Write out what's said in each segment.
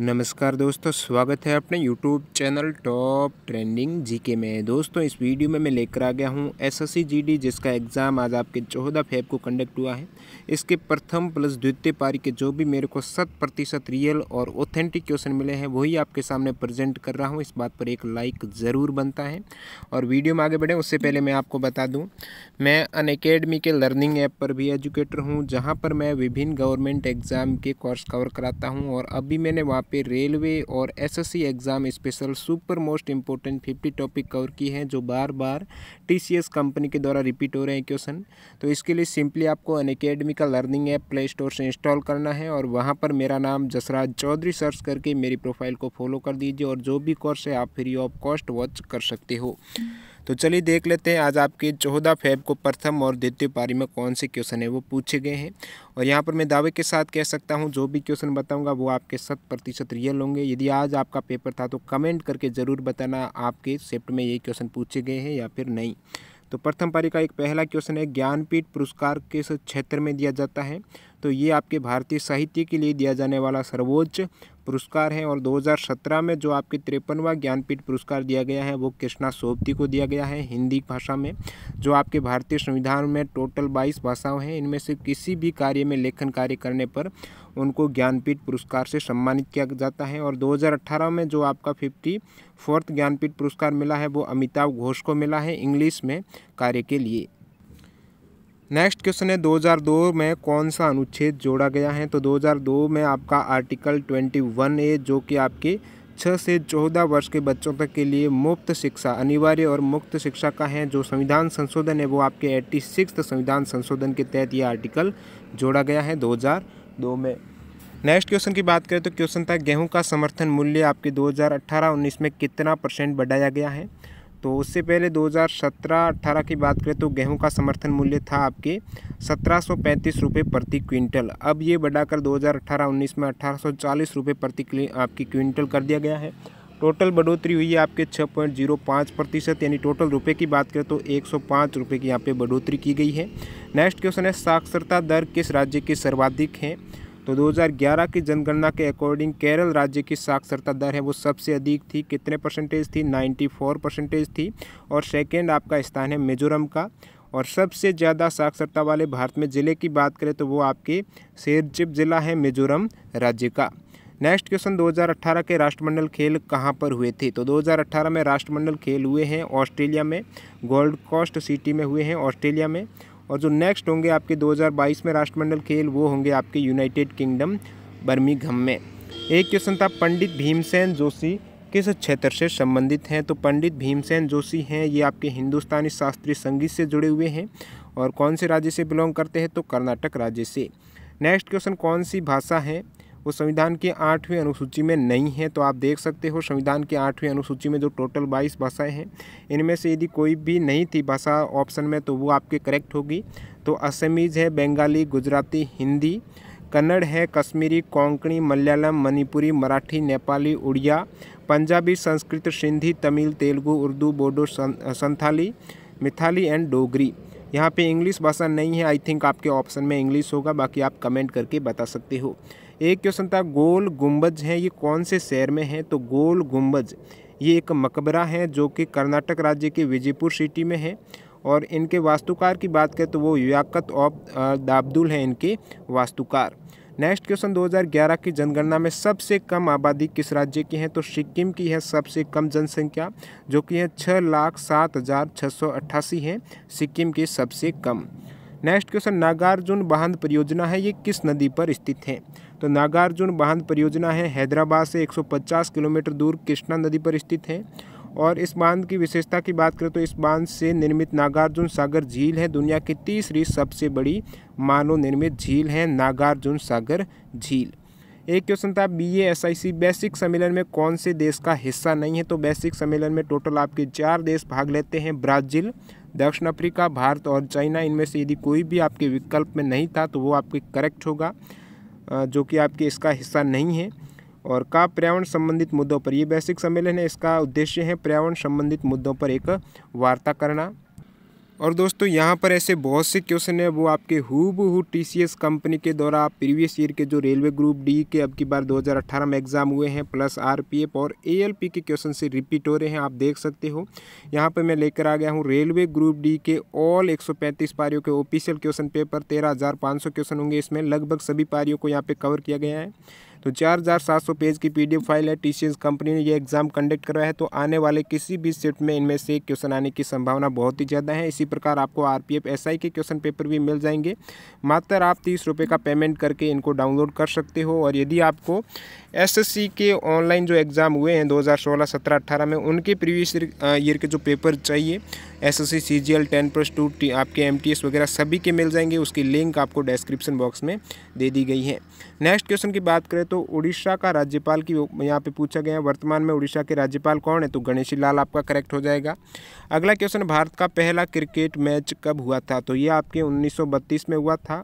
नमस्कार दोस्तों स्वागत है अपने YouTube channel top trending GK में दोस्तों इस वीडियो में मैं लेकर आ गया हूं एसएससी जीडी जिसका एग्ज़ाम आज आपके चौदह फेब को कंडक्ट हुआ है इसके प्रथम प्लस द्वितीय पारी के जो भी मेरे को शत प्रतिशत रियल और ऑथेंटिक क्वेश्चन मिले हैं वही आपके सामने प्रजेंट कर रहा हूँ इस बात पर एक लाइक ज़रूर बनता है और वीडियो में आगे बढ़ें उससे पहले मैं आपको बता दूँ मैं अन के लर्निंग ऐप पर भी एजुकेटर हूँ जहाँ पर मैं विभिन्न गवर्नमेंट एग्ज़ाम के कोर्स कवर कराता हूँ और अभी मैंने पे रेलवे और SSC exam special super most important fifty topic cover की हैं जो बार बार टीसीएस कंपनी के द्वारा रिपीट हो रहे हैं क्वेश्चन तो इसके लिए सिंपली आपको अन का लर्निंग ऐप प्ले स्टोर से इंस्टॉल करना है और वहाँ पर मेरा नाम जसराज चौधरी सर्च करके मेरी प्रोफाइल को फॉलो कर दीजिए और जो भी कोर्स है आप फ्री ऑफ कॉस्ट वॉच कर सकते हो तो चलिए देख लेते हैं आज आपके चौदह फेब को प्रथम और द्वितीय पारी में कौन से क्वेश्चन है वो पूछे गए हैं और यहाँ पर मैं दावे के साथ कह सकता हूँ जो भी क्वेश्चन बताऊँगा वो आपके शत प्रतिशत रियल होंगे यदि आज आपका पेपर था तो कमेंट करके ज़रूर बताना आपके सेप्ट में ये क्वेश्चन पूछे गए हैं या फिर नहीं तो प्रथम पारी का एक पहला क्वेश्चन है ज्ञानपीठ पुरस्कार किस क्षेत्र में दिया जाता है तो ये आपके भारतीय साहित्य के लिए दिया जाने वाला सर्वोच्च पुरस्कार है और 2017 में जो आपके तिरपनवा ज्ञानपीठ पुरस्कार दिया गया है वो कृष्णा सोबती को दिया गया है हिंदी भाषा में जो आपके भारतीय संविधान में टोटल 22 भाषाओं हैं इनमें से किसी भी कार्य में लेखन कार्य करने पर उनको ज्ञानपीठ पुरस्कार से सम्मानित किया जाता है और 2018 में जो आपका फिफ्टी फोर्थ ज्ञानपीठ पुरस्कार मिला है वो अमिताभ घोष को मिला है इंग्लिश में कार्य के लिए नेक्स्ट क्वेश्चन है 2002 में कौन सा अनुच्छेद जोड़ा गया है तो 2002 में आपका आर्टिकल 21 ए जो कि आपके छः से चौदह वर्ष के बच्चों तक के लिए मुफ्त शिक्षा अनिवार्य और मुफ्त शिक्षा का है जो संविधान संशोधन है वो आपके एट्टी सिक्स संविधान संशोधन के तहत ये आर्टिकल जोड़ा गया है 2002 में नेक्स्ट क्वेश्चन की बात करें तो क्वेश्चन था गेहूँ का समर्थन मूल्य आपके दो हज़ार में कितना परसेंट बढ़ाया गया है तो उससे पहले 2017-18 की बात करें तो गेहूं का समर्थन मूल्य था आपके सत्रह सौ प्रति क्विंटल अब ये बढ़ाकर 2018-19 में अठारह सौ प्रति आपकी क्विंटल कर दिया गया है टोटल बढ़ोतरी हुई है आपके 6.05 प्रतिशत यानी टोटल रुपए की बात करें तो एक सौ की यहाँ पे बढ़ोतरी की गई है नेक्स्ट क्वेश्चन है साक्षरता दर किस राज्य की सर्वाधिक है तो 2011 की जनगणना के अकॉर्डिंग केरल राज्य की साक्षरता दर है वो सबसे अधिक थी कितने परसेंटेज थी 94 परसेंटेज थी और सेकेंड आपका स्थान है मिजोरम का और सबसे ज़्यादा साक्षरता वाले भारत में ज़िले की बात करें तो वो आपके सेरचिप ज़िला है मिजोरम राज्य का नेक्स्ट क्वेश्चन 2018 के राष्ट्रमंडल खेल कहाँ पर हुए थे तो 2018 में राष्ट्रमंडल खेल हुए हैं ऑस्ट्रेलिया में गोल्ड कोस्ट सिटी में हुए हैं ऑस्ट्रेलिया में और जो नेक्स्ट होंगे आपके 2022 में राष्ट्रमंडल खेल वो होंगे आपके यूनाइटेड किंगडम बर्मिंघम में एक क्वेश्चन था पंडित भीमसेन जोशी किस क्षेत्र से संबंधित हैं तो पंडित भीमसेन जोशी हैं ये आपके हिंदुस्तानी शास्त्रीय संगीत से जुड़े हुए हैं और कौन से राज्य से बिलोंग करते हैं तो कर्नाटक राज्य से नेक्स्ट क्वेश्चन कौन सी भाषा है वो संविधान के आठवीं अनुसूची में नहीं है तो आप देख सकते हो संविधान के आठवीं अनुसूची में जो टोटल बाईस भाषाएं हैं इनमें से यदि कोई भी नहीं थी भाषा ऑप्शन में तो वो आपके करेक्ट होगी तो असमीज़ है बंगाली गुजराती हिंदी कन्नड़ है कश्मीरी कोंकणी मलयालम मणिपुरी मराठी नेपाली उड़िया पंजाबी संस्कृत सिंधी तमिल तेलुगू उर्दू बोडो संथाली मिथाली एंड डोगरी यहाँ पे इंग्लिश भाषा नहीं है आई थिंक आपके ऑप्शन में इंग्लिश होगा बाकी आप कमेंट करके बता सकते हो एक क्वेश्चन था गोल गुंबज हैं ये कौन से शहर में हैं तो गोल गुंबज ये एक मकबरा है जो कि कर्नाटक राज्य के विजयपुर सिटी में है और इनके वास्तुकार की बात करें तो वो याकत ऑफ दाबदुल हैं इनके वास्तुकार नेक्स्ट क्वेश्चन 2011 की जनगणना में सबसे कम आबादी किस राज्य की है तो सिक्किम की है सबसे कम जनसंख्या जो कि है छः लाख सात हज़ार छः सौ अट्ठासी है सिक्किम की सबसे कम नेक्स्ट क्वेश्चन नागार्जुन बांध परियोजना है ये किस नदी पर स्थित है तो नागार्जुन बांध परियोजना है हैदराबाद से 150 किलोमीटर दूर कृष्णा नदी पर स्थित है और इस बांध की विशेषता की बात करें तो इस बांध से निर्मित नागार्जुन सागर झील है दुनिया की तीसरी सबसे बड़ी मानव निर्मित झील है नागार्जुन सागर झील एक क्वेश्चन था B S I C basic सम्मेलन में कौन से देश का हिस्सा नहीं है तो बेसिक सम्मेलन में टोटल आपके चार देश भाग लेते हैं ब्राज़ील दक्षिण अफ्रीका भारत और चाइना इनमें से यदि कोई भी आपके विकल्प में नहीं था तो वो आपके करेक्ट होगा जो कि आपके इसका हिस्सा नहीं है और का पर्यावरण संबंधित मुद्दों पर ये बेसिक सम्मेलन है इसका उद्देश्य है पर्यावरण संबंधित मुद्दों पर एक वार्ता करना और दोस्तों यहाँ पर ऐसे बहुत से क्वेश्चन है वो आपके हूब हु टी सी एस कंपनी के द्वारा प्रीवियस ईयर के जो रेलवे ग्रुप डी के अब की बार 2018 में एग्ज़ाम हुए हैं प्लस आरपीएफ और एएलपी के क्वेश्चन से रिपीट हो रहे हैं आप देख सकते हो यहाँ पर मैं लेकर आ गया हूँ रेलवे ग्रुप डी के ऑल 135 पारियों के ऑफिशियल क्वेश्चन पेपर तेरह क्वेश्चन होंगे इसमें लगभग सभी पारियों को यहाँ पर कवर किया गया है तो चार हज़ार सात सौ पेज की पीडीएफ फाइल है टीसीएस कंपनी ने ये एग्ज़ाम कंडक्ट करवाया है तो आने वाले किसी भी शिफ्ट में इनमें से क्वेश्चन आने की संभावना बहुत ही ज़्यादा है इसी प्रकार आपको आर पी के क्वेश्चन पेपर भी मिल जाएंगे मात्र आप तीस रुपये का पेमेंट करके इनको डाउनलोड कर सकते हो और यदि आपको एस के ऑनलाइन जो एग्ज़ाम हुए हैं दो हज़ार सोलह सत्रह अट्ठारह में उनके प्रीवियस ईयर के जो पेपर चाहिए S S C C G L ten plus two आपके एम टी एस वगैरह सभी के मिल जाएंगे उसकी लिंक आपको डिस्क्रिप्शन बॉक्स में दे दी गई है नेक्स्ट क्वेश्चन की बात करें तो उड़ीसा का राज्यपाल की यहाँ पे पूछा गया है वर्तमान में उड़ीसा के राज्यपाल कौन है तो गणेशी लाल आपका करेक्ट हो जाएगा अगला क्वेश्चन भारत का पहला क्रिकेट मैच कब हुआ था तो ये आपके 1932 में हुआ था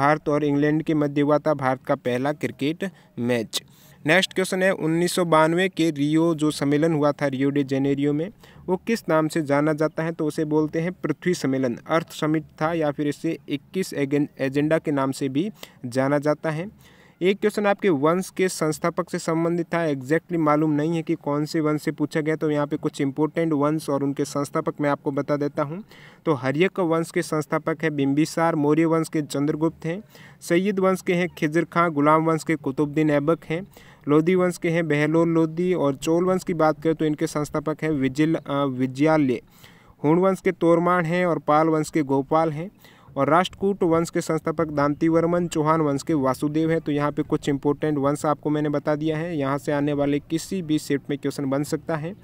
भारत और इंग्लैंड के मध्य हुआ था भारत का पहला क्रिकेट मैच नेक्स्ट क्वेश्चन है उन्नीस के रियो जो सम्मेलन हुआ था रियो डे जेनेरियो में वो किस नाम से जाना जाता है तो उसे बोलते हैं पृथ्वी सम्मेलन अर्थ समिट था या फिर इसे 21 एजेंडा के नाम से भी जाना जाता है एक क्वेश्चन आपके वंश के संस्थापक से संबंधित था एग्जैक्टली मालूम नहीं है कि कौन से वंश से पूछा गया तो यहाँ पे कुछ इंपोर्टेंट वंश और उनके संस्थापक मैं आपको बता देता हूँ तो हरियक वंश के संस्थापक है बिम्बिसार मौर्य वंश के चंद्रगुप्त हैं सैयद वंश के हैं खिजर खां गुलाम वंश के कुतुबद्दीन ऐबक हैं लोधी वंश के हैं बहलोल लोधी और चोल वंश की बात करें तो इनके संस्थापक हैं विजिल विजयालय हुण वंश के तोरमाण हैं और पाल वंश के गोपाल हैं और राष्ट्रकूट वंश के संस्थापक दांतीवर्मन चौहान वंश के वासुदेव हैं तो यहाँ पे कुछ इंपॉर्टेंट वंश आपको मैंने बता दिया है यहाँ से आने वाले किसी भी सेट में क्वेश्चन बन सकता है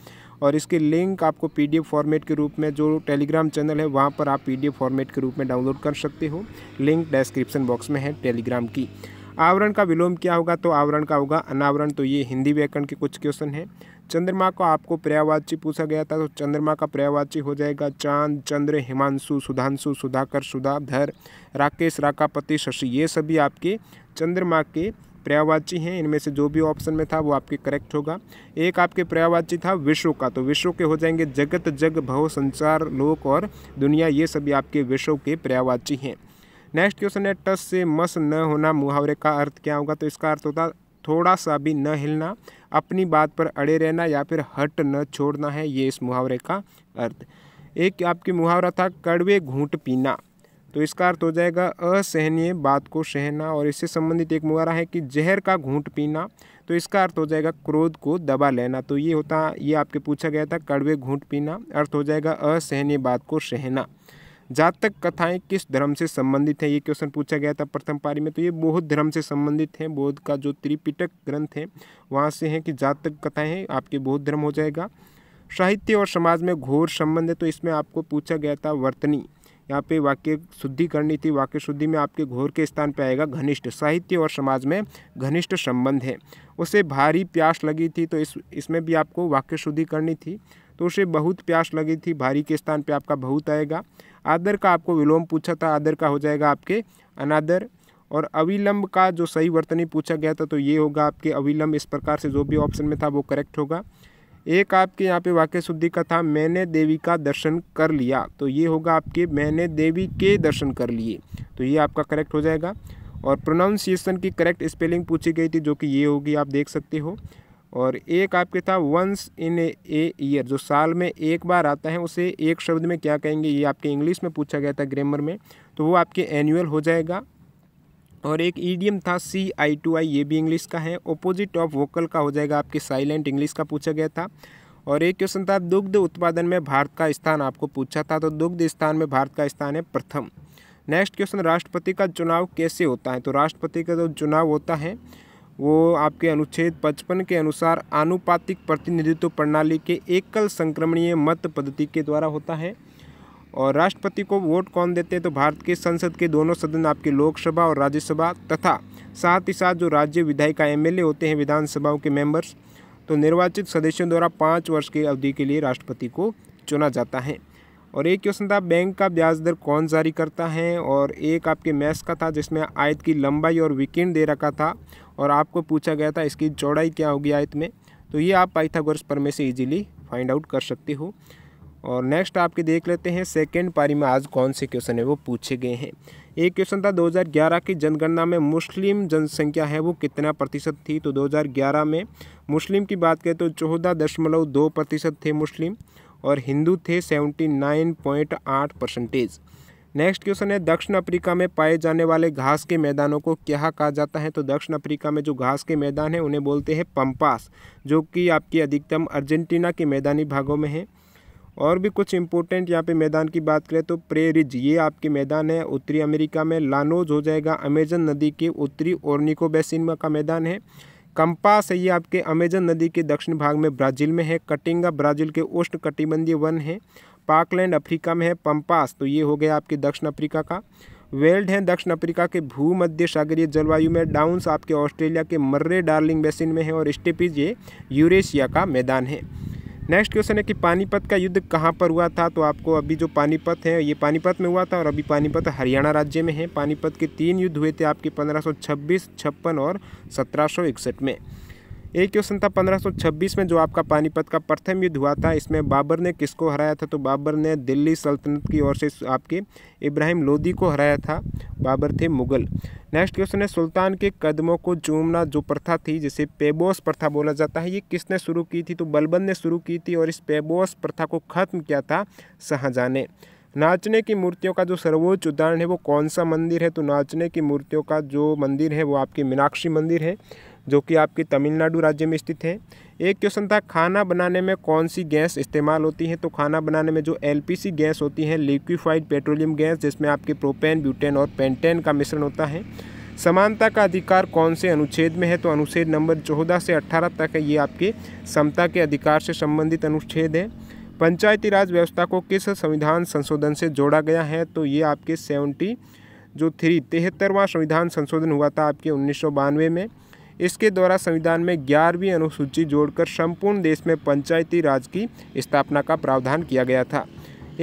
और इसके लिंक आपको पीडीएफ फॉर्मेट के रूप में जो टेलीग्राम चैनल है वहाँ पर आप पीडीएफ फॉर्मेट के रूप में डाउनलोड कर सकते हो लिंक डिस्क्रिप्शन बॉक्स में है टेलीग्राम की आवरण का विलोम क्या होगा तो आवरण का होगा अनावरण तो ये हिंदी व्याकरण के कुछ क्वेश्चन हैं चंद्रमा को आपको पर्यावाची पूछा गया था तो चंद्रमा का पर्यावाची हो जाएगा चांद चंद्र हिमांशु सुधांशु सुधाकर सुधाधर राकेश राकापति शशि ये सभी आपके चंद्रमा के पर्यावाची हैं इनमें से जो भी ऑप्शन में था वो आपके करेक्ट होगा एक आपके पर्यावाची था विश्व का तो विश्व के हो जाएंगे जगत जग भव संचार लोक और दुनिया ये सभी आपके विश्व के पर्यावाची हैं नेक्स्ट क्वेश्चन है टस से मस न होना मुहावरे का अर्थ क्या होगा तो इसका अर्थ होता थोड़ा सा भी न हिलना अपनी बात पर अड़े रहना या फिर हट न छोड़ना है ये इस मुहावरे का अर्थ एक आपकी मुहावरा था कड़वे घूंट पीना तो इसका अर्थ हो जाएगा असहनीय बात को सहना और इससे संबंधित एक मुहावरा है कि जहर का घूंट पीना तो इसका अर्थ हो जाएगा क्रोध को दबा लेना तो ये होता ये आपके पूछा गया था कड़वे घूंट पीना अर्थ हो जाएगा असहनीय बात को सहना जातक कथाएं किस धर्म से संबंधित हैं ये क्वेश्चन पूछा गया था प्रथम पारी में तो ये बौद्ध धर्म से संबंधित हैं बौद्ध का जो त्रिपिटक ग्रंथ है वहाँ से हैं कि जातक कथाएं हैं आपके बौद्ध धर्म हो जाएगा साहित्य और समाज में घोर संबंध है तो इसमें आपको पूछा गया था वर्तनी यहाँ पे वाक्य शुद्धि करनी थी वाक्य शुद्धि में आपके घोर के स्थान पे आएगा घनिष्ठ साहित्य और समाज में घनिष्ठ संबंध है उसे भारी प्यास लगी थी तो इस इसमें भी आपको वाक्य शुद्धि करनी थी तो उसे बहुत प्यास लगी थी भारी के स्थान पे आपका बहुत आएगा आदर का आपको विलोम पूछा था आदर का हो जाएगा आपके अनादर और अविलंब का जो सही वर्तनी पूछा गया था तो ये होगा आपके अविलंब इस प्रकार से जो भी ऑप्शन में था वो करेक्ट होगा एक आपके यहाँ पे वाक्य शुद्धि का था मैंने देवी का दर्शन कर लिया तो ये होगा आपके मैंने देवी के दर्शन कर लिए तो ये आपका करेक्ट हो जाएगा और प्रोनाउंसिएशन की करेक्ट स्पेलिंग पूछी गई थी जो कि ये होगी आप देख सकते हो और एक आपके था वंस इन ए ईयर जो साल में एक बार आता है उसे एक शब्द में क्या कहेंगे ये आपके इंग्लिश में पूछा गया था ग्रामर में तो वो आपके एनुअल हो जाएगा और एक ईडियम था सी आई टू आई ये भी इंग्लिश का है ओपोजिट ऑफ वोकल का हो जाएगा आपके साइलेंट इंग्लिश का पूछा गया था और एक क्वेश्चन था दुग्ध उत्पादन में भारत का स्थान आपको पूछा था तो दुग्ध स्थान में भारत का स्थान है प्रथम नेक्स्ट क्वेश्चन राष्ट्रपति का चुनाव कैसे होता है तो राष्ट्रपति का जो चुनाव होता है वो आपके अनुच्छेद पचपन के अनुसार आनुपातिक प्रतिनिधित्व प्रणाली के एकल संक्रमणीय मत पद्धति के द्वारा होता है और राष्ट्रपति को वोट कौन देते हैं तो भारत के संसद के दोनों सदन आपके लोकसभा और राज्यसभा तथा साथ ही साथ जो राज्य विधायिका एमएलए होते हैं विधानसभाओं के मेंबर्स तो निर्वाचित सदस्यों द्वारा पाँच वर्ष की अवधि के लिए राष्ट्रपति को चुना जाता है और एक क्वेश्चन था बैंक का ब्याज दर कौन जारी करता है और एक आपके मैथ्स का था जिसमें आयत की लंबाई और विकीर्ण दे रखा था और आपको पूछा गया था इसकी चौड़ाई क्या होगी आयत में तो ये आप पाइथागोरस प्रमेय से इजीली फाइंड आउट कर सकते हो और नेक्स्ट आपके देख लेते हैं सेकेंड पारी में आज कौन से क्वेश्चन है वो पूछे गए हैं एक क्वेश्चन था 2011 की जनगणना में मुस्लिम जनसंख्या है वो कितना प्रतिशत थी तो 2011 में मुस्लिम की बात करें तो चौदह दशमलव दो प्रतिशत थे मुस्लिम और हिंदू थे सेवेंटी नाइन पॉइंट आठ परसेंटेज नेक्स्ट क्वेश्चन है दक्षिण अफ्रीका में पाए जाने वाले घास के मैदानों को क्या कहा जाता है तो दक्षिण अफ्रीका में जो घास के मैदान है उन्हें बोलते हैं पंपास जो कि आपकी अधिकतम अर्जेंटीना के मैदानी भागों में है और भी कुछ इंपॉर्टेंट यहाँ पे मैदान की बात करें तो प्रेरिज ये आपके मैदान है उत्तरी अमेरिका में लानोज हो जाएगा अमेजन नदी के उत्तरी और निकोबेसिन का मैदान है कंपास है ये आपके अमेजन नदी के दक्षिण भाग में ब्राज़ील में है कटिंगा ब्राज़ील के उष्ण कटिबंधीय वन है पाकलैंड अफ्रीका में है पम्पास तो ये हो गया आपके दक्षिण अफ्रीका का वेल्ड है दक्षिण अफ्रीका के भूमध्य सागरीय जलवायु में डाउन्स आपके ऑस्ट्रेलिया के मर्रे डार्लिंग बेसिन में है और स्टेपीज ये यूरेशिया का मैदान है नेक्स्ट क्वेश्चन है कि पानीपत का युद्ध कहाँ पर हुआ था तो आपको अभी जो पानीपत है ये पानीपत में हुआ था और अभी पानीपत हरियाणा राज्य में है पानीपत के तीन युद्ध हुए थे आपके पंद्रह सौ छब्बीस छप्पन और सत्रह सौ इकसठ में एक क्वेश्चन था 1526 में जो आपका पानीपत का प्रथम युद्ध हुआ था इसमें बाबर ने किसको हराया था तो बाबर ने दिल्ली सल्तनत की ओर से आपके इब्राहिम लोदी को हराया था बाबर थे मुगल नेक्स्ट क्वेश्चन है सुल्तान के कदमों को चूमना जो प्रथा थी जिसे पेबोस प्रथा बोला जाता है ये किसने शुरू की थी तो बलबन ने शुरू की थी और इस पेबोस प्रथा को ख़त्म किया था शाहजाने नाचने की मूर्तियों का जो सर्वोच्च उदाहरण है वो कौन सा मंदिर है तो नाचने की मूर्तियों का जो मंदिर है वो आपके मीनाक्षी मंदिर है जो कि आपके तमिलनाडु राज्य में स्थित है एक क्वेश्चन था खाना बनाने में कौन सी गैस इस्तेमाल होती है तो खाना बनाने में जो एलपीसी गैस होती है लिक्विफाइड पेट्रोलियम गैस जिसमें आपके प्रोपेन ब्यूटेन और पेंटेन का मिश्रण होता है समानता का अधिकार कौन से अनुच्छेद में है तो अनुच्छेद नंबर चौदह से अट्ठारह तक है ये आपके समता के अधिकार से संबंधित अनुच्छेद है पंचायती राज व्यवस्था को किस संविधान संशोधन से जोड़ा गया है तो ये आपके सेवेंटी जो थ्री तिहत्तरवां संविधान संशोधन हुआ था आपके उन्नीस में इसके द्वारा संविधान में ग्यारहवीं अनुसूची जोड़कर संपूर्ण देश में पंचायती राज की स्थापना का प्रावधान किया गया था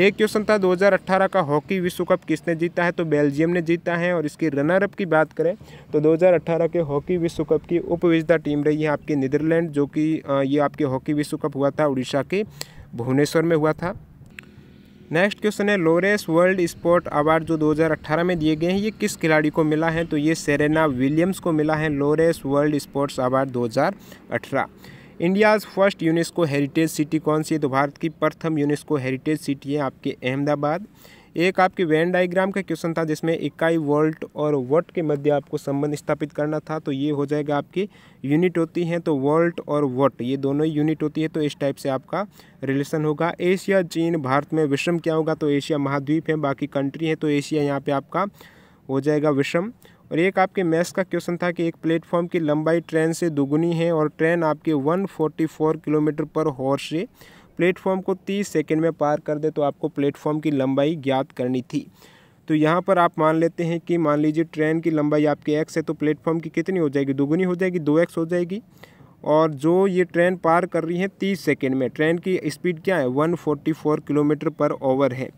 एक क्वेश्चन था 2018 का हॉकी विश्व कप किसने जीता है तो बेल्जियम ने जीता है और इसकी रनर अप की बात करें तो 2018 के हॉकी विश्व कप की उपविजेता टीम रही है आपके नीदरलैंड जो कि ये आपके हॉकी विश्व कप हुआ था उड़ीसा के भुवनेश्वर में हुआ था नेक्स्ट क्वेश्चन है लोरेस वर्ल्ड स्पोर्ट अवार्ड जो 2018 में दिए गए हैं ये किस खिलाड़ी को मिला है तो ये सेरेना विलियम्स को मिला है Laureus world sports award 2018 India's first UNESCO heritage city कौन सी है तो भारत की प्रथम यूनेस्को हेरिटेज सिटी है आपके अहमदाबाद एक आपके वैन डायग्राम का क्वेश्चन था जिसमें इकाई वोल्ट और वोट के मध्य आपको संबंध स्थापित करना था तो ये हो जाएगा आपकी यूनिट होती हैं तो वोल्ट और वोट ये दोनों ही यूनिट होती है तो इस टाइप से आपका रिलेशन होगा एशिया चीन भारत में विषम क्या होगा तो एशिया महाद्वीप है बाकी कंट्री है तो एशिया यहाँ पर आपका हो जाएगा विषम और एक आपके मैथ्स का क्वेश्चन था कि एक प्लेटफॉर्म की लंबाई ट्रेन से दुगुनी है और ट्रेन आपके 144 किलोमीटर पर हॉर्स से प्लेटफॉर्म को 30 सेकंड में पार कर दे तो आपको प्लेटफॉर्म की लंबाई ज्ञात करनी थी तो यहाँ पर आप मान लेते हैं कि मान लीजिए ट्रेन की लंबाई आपके एक्स है तो प्लेटफॉर्म की कितनी हो जाएगी दोगुनी हो जाएगी दो एक्स हो जाएगी और जो ये ट्रेन पार कर रही है तीस सेकेंड में ट्रेन की स्पीड क्या है one forty four kilometre per hour है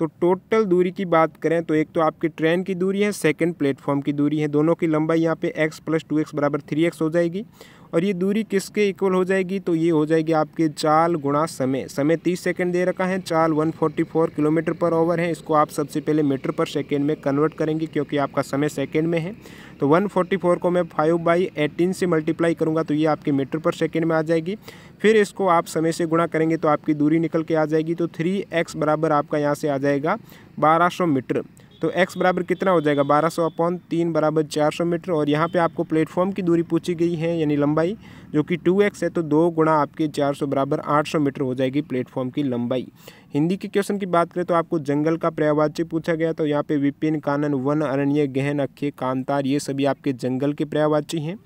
तो टोटल दूरी की बात करें तो एक तो आपकी ट्रेन की दूरी है सेकंड प्लेटफॉर्म की दूरी है दोनों की लंबाई यहाँ पे x प्लस टू एक्स बराबर थ्री एक्स हो जाएगी और ये दूरी किसके इक्वल हो जाएगी तो ये हो जाएगी आपके चाल गुणा समय समय तीस सेकेंड दे रखा है चाल one forty four kilometre per hour है इसको आप सबसे पहले मीटर पर सेकेंड में कन्वर्ट करेंगे क्योंकि आपका समय सेकेंड में है तो वन फोर्टी फोर को मैं फाइव बाई एटीन से मल्टीप्लाई करूँगा तो ये आपके मीटर पर सेकेंड में आ जाएगी फिर इसको आप समय से गुणा करेंगे तो आपकी दूरी निकल के आ जाएगी तो थ्री एक्स बराबर आपका यहाँ से आ जाएगा बारह सौ मीटर तो एक्स बराबर कितना हो जाएगा बारह सौ अपॉन तीन बराबर चार सौ मीटर और यहाँ पे आपको प्लेटफॉर्म की दूरी पूछी गई है यानी लंबाई जो कि टू एक्स है तो दो गुणा आपके चार सौ बराबर आठ सौ मीटर हो जाएगी प्लेटफॉर्म की लंबाई हिंदी के क्वेश्चन की बात करें तो आपको जंगल का पर्यावाच्य पूछा गया तो यहाँ पर विपिन कानन वन अरण्य गहन अक्खे कांतार ये सभी आपके जंगल के पर्यावाच्य हैं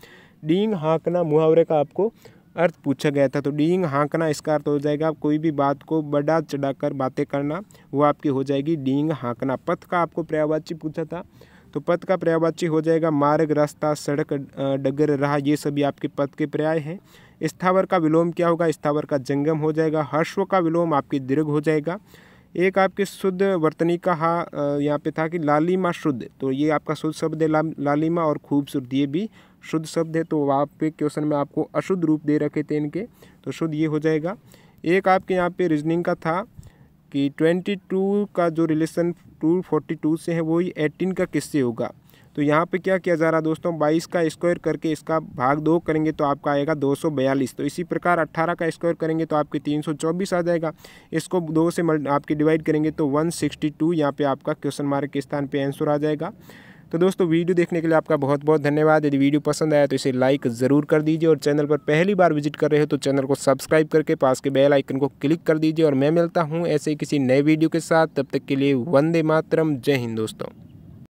डींग हाँकना मुहावरे का आपको अर्थ पूछा गया था तो डींग हाँकना इसका अर्थ हो जाएगा आप कोई भी बात को बड़ा चढ़ाकर बातें करना वो आपकी हो जाएगी डींग हाँकना पथ का आपको पर्यावाची पूछा था तो पथ का पर्यावाची हो जाएगा मार्ग रास्ता सड़क डगर रहा ये सभी आपके पथ के पर्याय हैं स्थावर का विलोम क्या होगा स्थावर का जंगम हो जाएगा हर्ष्व का विलोम आपकी दीर्घ हो जाएगा एक आपके शुद्ध वर्तनी का हा यहाँ पे था कि लालिमा शुद्ध तो ये आपका शुद्ध शब्द है लालिमा और खूबसूरत ये भी शुद्ध शब्द है तो वहाँ पे क्वेश्चन में आपको अशुद्ध रूप दे रखे थे इनके तो शुद्ध ये हो जाएगा एक आपके यहाँ पे रीजनिंग का था कि ट्वेंटी टू का जो रिलेशन टू फोर्टी टू से है वही एटीन का किससे होगा तो यहाँ पे क्या किया जा रहा है दोस्तों बाईस का स्क्वायर करके इसका भाग दो करेंगे तो आपका आएगा दो सौ बयालीस तो इसी प्रकार अट्ठारह का स्क्वायर करेंगे तो आपके तीन सौ चौबीस आ जाएगा इसको दो से आपके डिवाइड करेंगे तो वन सिक्सटी टू यहाँ पर आपका क्वेश्चन मार्क के स्थान पर आंसर आ जाएगा तो दोस्तों वीडियो देखने के लिए आपका बहुत बहुत धन्यवाद यदि वीडियो पसंद आया तो इसे लाइक ज़रूर कर दीजिए और चैनल पर पहली बार विजिट कर रहे हो तो चैनल को सब्सक्राइब करके पास के बेल आइकन को क्लिक कर दीजिए और मैं मिलता हूँ ऐसे किसी नए वीडियो के साथ तब तक के लिए वंदे मातरम जय हिंद दोस्तों